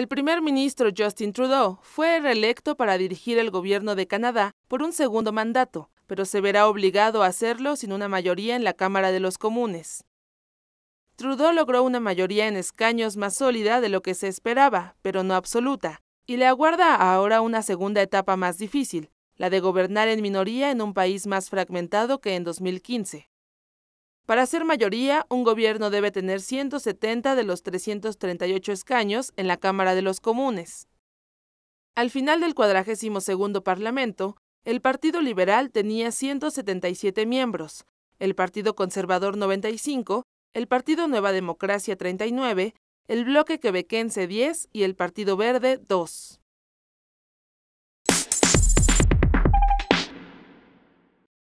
El primer ministro Justin Trudeau fue reelecto para dirigir el gobierno de Canadá por un segundo mandato, pero se verá obligado a hacerlo sin una mayoría en la Cámara de los Comunes. Trudeau logró una mayoría en escaños más sólida de lo que se esperaba, pero no absoluta, y le aguarda ahora una segunda etapa más difícil, la de gobernar en minoría en un país más fragmentado que en 2015. Para ser mayoría, un gobierno debe tener 170 de los 338 escaños en la Cámara de los Comunes. Al final del cuadragésimo segundo Parlamento, el Partido Liberal tenía 177 miembros, el Partido Conservador 95, el Partido Nueva Democracia 39, el Bloque Quebequense 10 y el Partido Verde 2.